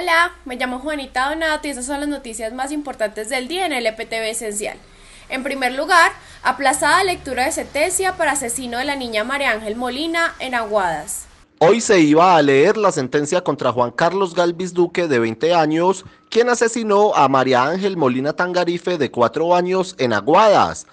Hola, me llamo Juanita Donato y estas son las noticias más importantes del día en el EPTV Esencial. En primer lugar, aplazada lectura de sentencia para asesino de la niña María Ángel Molina en Aguadas. Hoy se iba a leer la sentencia contra Juan Carlos Galvis Duque, de 20 años, quien asesinó a María Ángel Molina Tangarife, de 4 años, en Aguadas.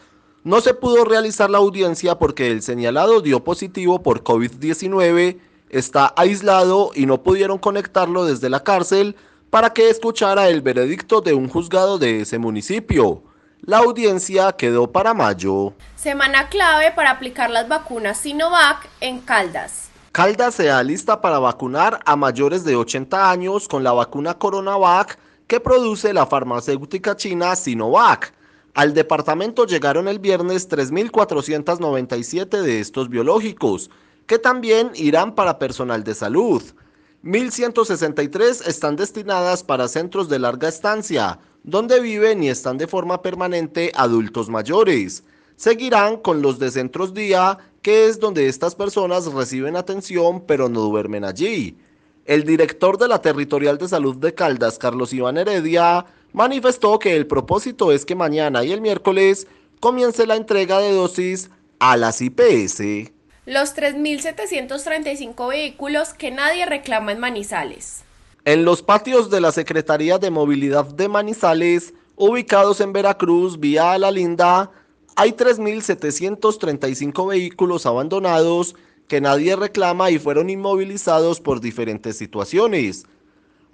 No se pudo realizar la audiencia porque el señalado dio positivo por COVID-19 está aislado y no pudieron conectarlo desde la cárcel para que escuchara el veredicto de un juzgado de ese municipio. La audiencia quedó para mayo. Semana clave para aplicar las vacunas Sinovac en Caldas. Caldas se lista para vacunar a mayores de 80 años con la vacuna CoronaVac que produce la farmacéutica china Sinovac. Al departamento llegaron el viernes 3.497 de estos biológicos, que también irán para personal de salud. 1.163 están destinadas para centros de larga estancia, donde viven y están de forma permanente adultos mayores. Seguirán con los de centros día, que es donde estas personas reciben atención pero no duermen allí. El director de la Territorial de Salud de Caldas, Carlos Iván Heredia, manifestó que el propósito es que mañana y el miércoles comience la entrega de dosis a las IPS los 3.735 vehículos que nadie reclama en Manizales. En los patios de la Secretaría de Movilidad de Manizales, ubicados en Veracruz, vía La Linda, hay 3.735 vehículos abandonados que nadie reclama y fueron inmovilizados por diferentes situaciones.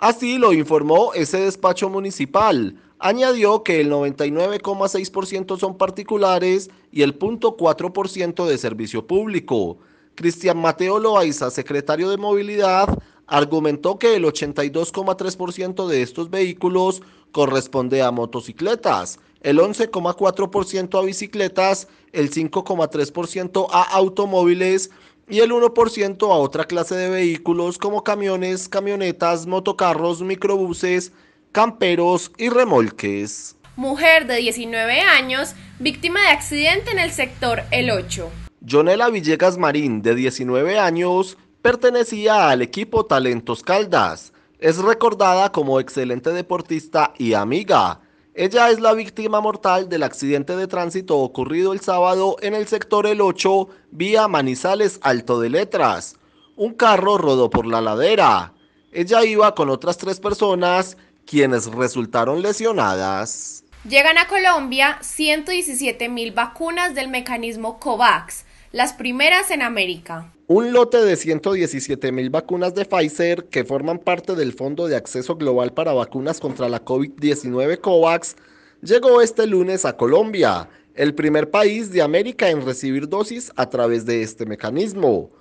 Así lo informó ese despacho municipal. Añadió que el 99,6% son particulares y el 0.4% de servicio público. Cristian Mateo Loaiza, secretario de Movilidad, argumentó que el 82,3% de estos vehículos corresponde a motocicletas, el 11,4% a bicicletas, el 5,3% a automóviles y el 1% a otra clase de vehículos como camiones, camionetas, motocarros, microbuses, camperos y remolques. Mujer de 19 años, víctima de accidente en el sector El 8. Jonela Villegas Marín, de 19 años, pertenecía al equipo Talentos Caldas. Es recordada como excelente deportista y amiga. Ella es la víctima mortal del accidente de tránsito ocurrido el sábado en el sector El 8, vía Manizales Alto de Letras. Un carro rodó por la ladera. Ella iba con otras tres personas, quienes resultaron lesionadas. Llegan a Colombia 117 mil vacunas del mecanismo COVAX las primeras en América. Un lote de 117 mil vacunas de Pfizer que forman parte del Fondo de Acceso Global para Vacunas contra la COVID-19 COVAX llegó este lunes a Colombia, el primer país de América en recibir dosis a través de este mecanismo.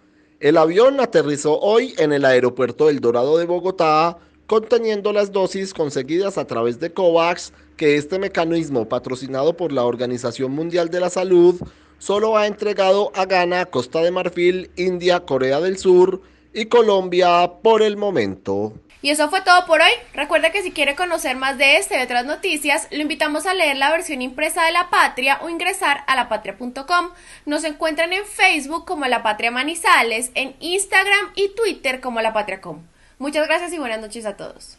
El avión aterrizó hoy en el aeropuerto El Dorado de Bogotá, conteniendo las dosis conseguidas a través de COVAX, que este mecanismo patrocinado por la Organización Mundial de la Salud solo ha entregado a Ghana, Costa de Marfil, India, Corea del Sur y Colombia por el momento. Y eso fue todo por hoy. Recuerda que si quiere conocer más de este y otras noticias, lo invitamos a leer la versión impresa de La Patria o ingresar a lapatria.com. Nos encuentran en Facebook como La Patria Manizales, en Instagram y Twitter como La Patria.com. Muchas gracias y buenas noches a todos.